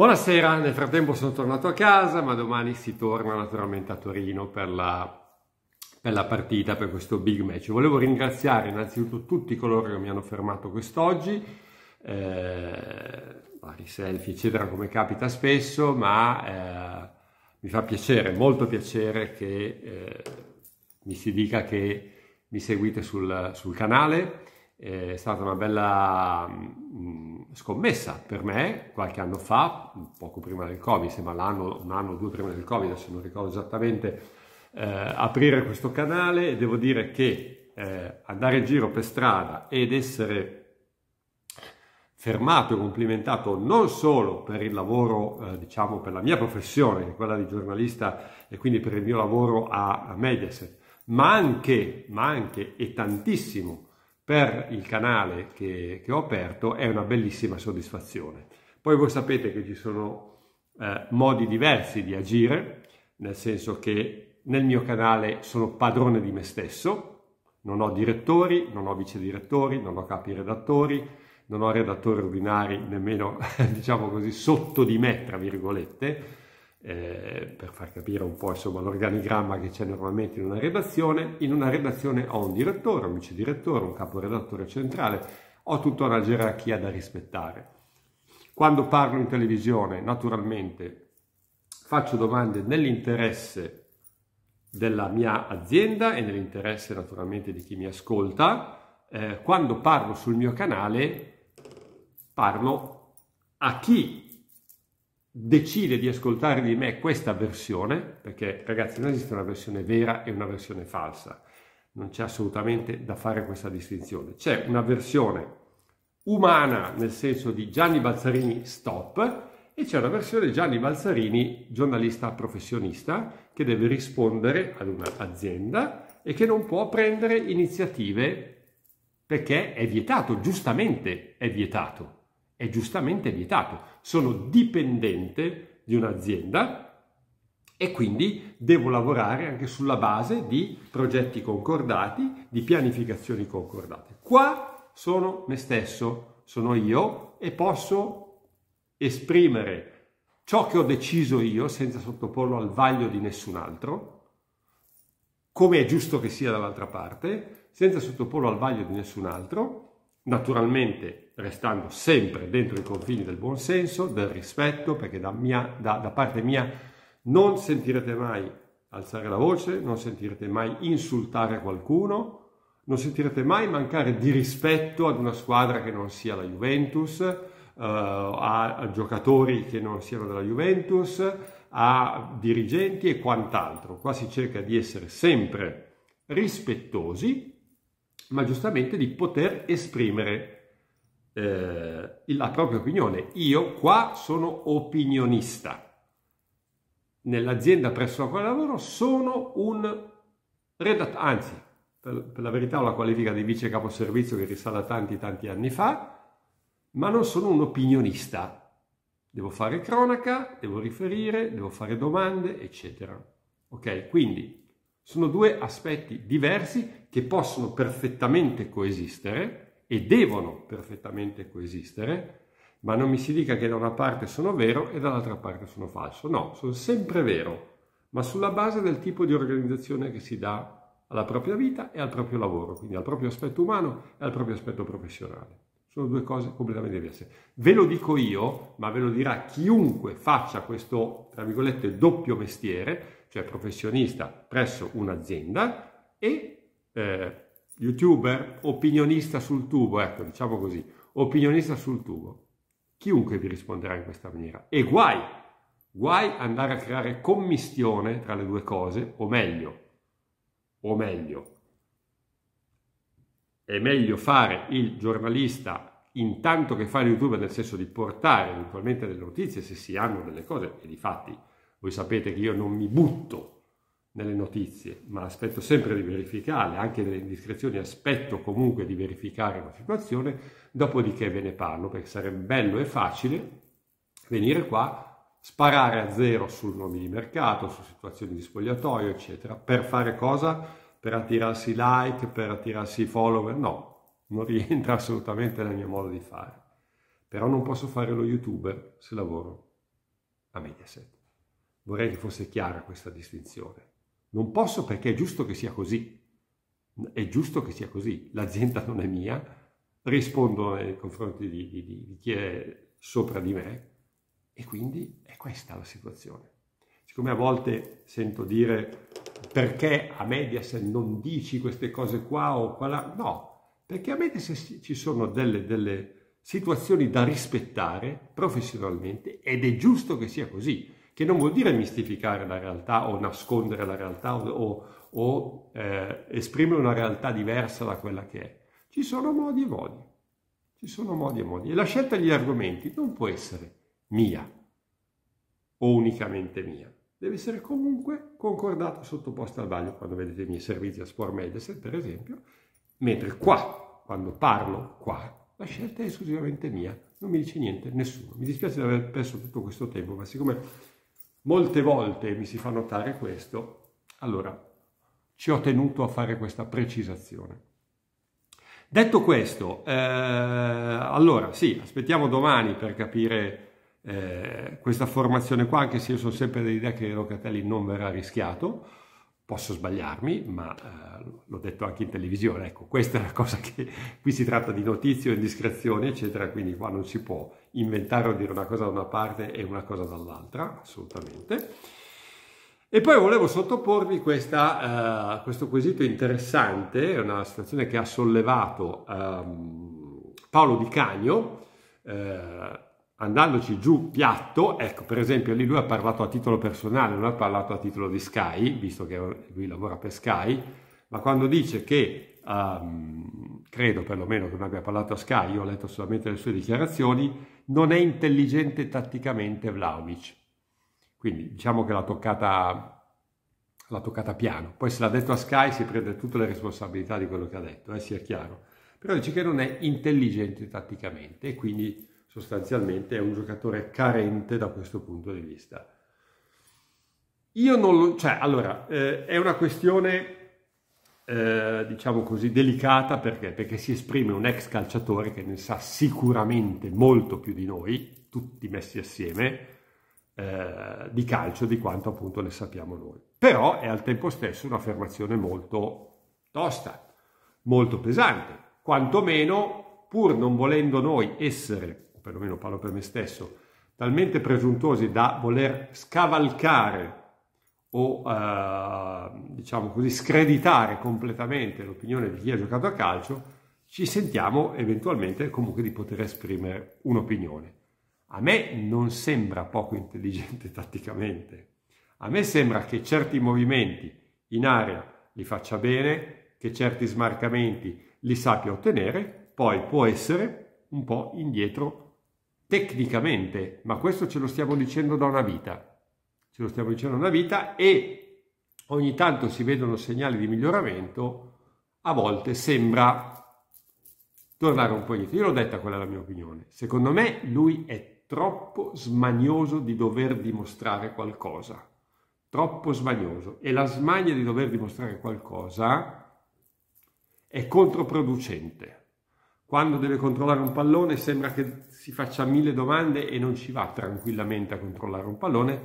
Buonasera, nel frattempo sono tornato a casa, ma domani si torna naturalmente a Torino per la, per la partita, per questo big match. Volevo ringraziare innanzitutto tutti coloro che mi hanno fermato quest'oggi, eh, vari selfie, eccetera, come capita spesso, ma eh, mi fa piacere, molto piacere che eh, mi si dica che mi seguite sul, sul canale. Eh, è stata una bella... Mh, mm, scommessa per me qualche anno fa, poco prima del Covid, sembra l'anno, un anno o due prima del Covid, adesso non ricordo esattamente, eh, aprire questo canale e devo dire che eh, andare in giro per strada ed essere fermato e complimentato non solo per il lavoro, eh, diciamo per la mia professione, quella di giornalista e quindi per il mio lavoro a, a Mediaset, ma anche, ma anche e tantissimo per il canale che, che ho aperto è una bellissima soddisfazione. Poi voi sapete che ci sono eh, modi diversi di agire, nel senso che nel mio canale sono padrone di me stesso, non ho direttori, non ho vice direttori, non ho capi redattori, non ho redattori ordinari nemmeno, diciamo così, sotto di me, tra virgolette, eh, per far capire un po' insomma, l'organigramma che c'è normalmente in una redazione. In una redazione ho un direttore, un vice direttore, un caporedattore centrale, ho tutta una gerarchia da rispettare. Quando parlo in televisione, naturalmente faccio domande nell'interesse della mia azienda e nell'interesse naturalmente di chi mi ascolta. Eh, quando parlo sul mio canale, parlo a chi decide di ascoltare di me questa versione, perché ragazzi non esiste una versione vera e una versione falsa, non c'è assolutamente da fare questa distinzione. C'è una versione umana nel senso di Gianni Balzarini stop e c'è una versione Gianni Balzarini giornalista professionista che deve rispondere ad un'azienda e che non può prendere iniziative perché è vietato, giustamente è vietato, è giustamente vietato sono dipendente di un'azienda e quindi devo lavorare anche sulla base di progetti concordati, di pianificazioni concordate. Qua sono me stesso, sono io e posso esprimere ciò che ho deciso io senza sottoporlo al vaglio di nessun altro, come è giusto che sia dall'altra parte, senza sottoporlo al vaglio di nessun altro, naturalmente restando sempre dentro i confini del buonsenso, del rispetto, perché da, mia, da, da parte mia non sentirete mai alzare la voce, non sentirete mai insultare qualcuno, non sentirete mai mancare di rispetto ad una squadra che non sia la Juventus, eh, a, a, giocatori che non siano della Juventus, a dirigenti e quant'altro. Qua si cerca di essere sempre rispettosi ma giustamente di poter esprimere eh, la propria opinione. Io qua sono opinionista. Nell'azienda presso la quale lavoro sono un redattore, anzi, per, per la verità ho la qualifica di vice capo servizio che risale a tanti tanti anni fa, ma non sono un opinionista. Devo fare cronaca, devo riferire, devo fare domande, eccetera. Ok, quindi sono due aspetti diversi che possono perfettamente coesistere e devono perfettamente coesistere, ma non mi si dica che da una parte sono vero e dall'altra parte sono falso. No, sono sempre vero, ma sulla base del tipo di organizzazione che si dà alla propria vita e al proprio lavoro, quindi al proprio aspetto umano e al proprio aspetto professionale. Sono due cose completamente diverse. Ve lo dico io, ma ve lo dirà chiunque faccia questo, tra virgolette, doppio mestiere, cioè professionista presso un'azienda e eh, youtuber, opinionista sul tubo, ecco, diciamo così, opinionista sul tubo, chiunque vi risponderà in questa maniera. E guai, guai andare a creare commistione tra le due cose, o meglio, o meglio, è meglio fare il giornalista intanto che fare YouTube, nel senso di portare eventualmente delle notizie se si hanno delle cose, e di fatti voi sapete che io non mi butto nelle notizie, ma aspetto sempre di verificarle, anche nelle indiscrezioni aspetto comunque di verificare la situazione, dopodiché ve ne parlo, perché sarebbe bello e facile venire qua, sparare a zero sul nome di mercato, su situazioni di spogliatoio, eccetera, per fare cosa? Per attirarsi like, per attirarsi follower, no, non rientra assolutamente nel mio modo di fare. Però non posso fare lo youtuber se lavoro a Mediaset. Vorrei che fosse chiara questa distinzione. Non posso perché è giusto che sia così. È giusto che sia così. L'azienda non è mia, rispondo nei confronti di, di, di chi è sopra di me e quindi è questa la situazione. Siccome a volte sento dire perché a Mediaset non dici queste cose qua o qua là, no, perché a Mediaset ci sono delle, delle situazioni da rispettare professionalmente ed è giusto che sia così che non vuol dire mistificare la realtà o nascondere la realtà o, o, o eh, esprimere una realtà diversa da quella che è. Ci sono modi e modi, ci sono modi e modi. E la scelta degli argomenti non può essere mia o unicamente mia. Deve essere comunque concordata sottoposta al vaglio quando vedete i miei servizi a Sport Mediaset, per esempio, mentre qua, quando parlo qua, la scelta è esclusivamente mia, non mi dice niente nessuno. Mi dispiace di aver perso tutto questo tempo, ma siccome Molte volte mi si fa notare questo, allora ci ho tenuto a fare questa precisazione. Detto questo, eh, allora sì, aspettiamo domani per capire eh, questa formazione qua, anche se io sono sempre dell'idea che Locatelli non verrà rischiato, Posso sbagliarmi, ma eh, l'ho detto anche in televisione, ecco, questa è la cosa che qui si tratta di notizie o indiscrezioni, eccetera, quindi qua non si può inventare o dire una cosa da una parte e una cosa dall'altra, assolutamente. E poi volevo sottoporvi questa, uh, questo quesito interessante, è una situazione che ha sollevato um, Paolo Di Cagno, uh, eh, andandoci giù piatto, ecco per esempio lì lui ha parlato a titolo personale, non ha parlato a titolo di Sky, visto che lui lavora per Sky, ma quando dice che, um, credo perlomeno che non abbia parlato a Sky, io ho letto solamente le sue dichiarazioni, non è intelligente tatticamente Vlaovic. Quindi diciamo che l'ha toccata, l'ha toccata piano. Poi se l'ha detto a Sky si prende tutte le responsabilità di quello che ha detto, eh, sia chiaro. Però dice che non è intelligente tatticamente e quindi sostanzialmente è un giocatore carente da questo punto di vista. Io non lo... cioè, allora, eh, è una questione, eh, diciamo così, delicata perché? perché si esprime un ex calciatore che ne sa sicuramente molto più di noi, tutti messi assieme, eh, di calcio di quanto appunto ne sappiamo noi. Però è al tempo stesso un'affermazione molto tosta, molto pesante, quantomeno pur non volendo noi essere o perlomeno parlo per me stesso, talmente presuntuosi da voler scavalcare o eh, diciamo così screditare completamente l'opinione di chi ha giocato a calcio, ci sentiamo eventualmente comunque di poter esprimere un'opinione. A me non sembra poco intelligente tatticamente. A me sembra che certi movimenti in area li faccia bene, che certi smarcamenti li sappia ottenere, poi può essere un po' indietro tecnicamente, ma questo ce lo stiamo dicendo da una vita, ce lo stiamo dicendo da una vita e ogni tanto si vedono segnali di miglioramento, a volte sembra tornare un po' indietro. Io l'ho detta quella è la mia opinione. Secondo me lui è troppo smanioso di dover dimostrare qualcosa. Troppo smanioso. E la smania di dover dimostrare qualcosa è controproducente quando deve controllare un pallone sembra che si faccia mille domande e non ci va tranquillamente a controllare un pallone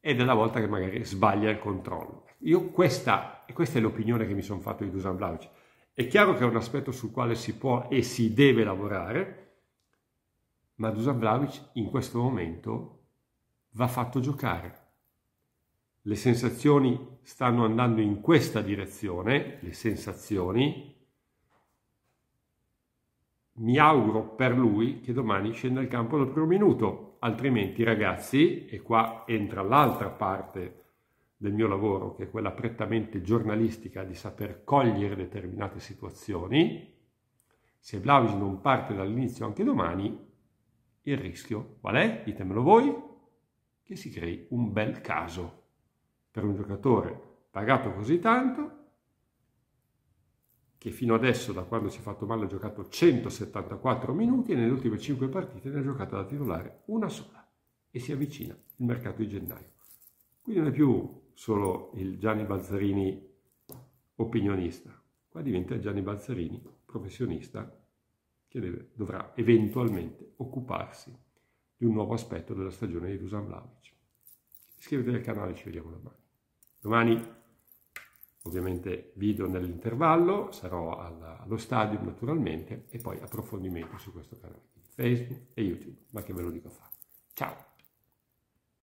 ed è la volta che magari sbaglia il controllo. Io questa, e questa è l'opinione che mi sono fatto di Dusan Vlaovic, è chiaro che è un aspetto sul quale si può e si deve lavorare, ma Dusan Vlaovic in questo momento va fatto giocare. Le sensazioni stanno andando in questa direzione, le sensazioni, mi auguro per lui che domani scenda il campo dal primo minuto, altrimenti ragazzi, e qua entra l'altra parte del mio lavoro, che è quella prettamente giornalistica di saper cogliere determinate situazioni, se Vlaovic non parte dall'inizio anche domani, il rischio qual è? Ditemelo voi, che si crei un bel caso per un giocatore pagato così tanto che fino adesso, da quando si è fatto male, ha giocato 174 minuti e nelle ultime 5 partite ne ha giocata da titolare una sola e si avvicina il mercato di gennaio. Quindi non è più solo il Gianni Balzarini opinionista, qua diventa il Gianni Balzarini professionista che deve, dovrà eventualmente occuparsi di un nuovo aspetto della stagione di Dusan Vlaovic. Iscrivetevi al canale, ci vediamo domani. Domani ovviamente video nell'intervallo, sarò alla, allo stadio naturalmente e poi approfondimento su questo canale di Facebook e YouTube, ma che ve lo dico a fare. Ciao!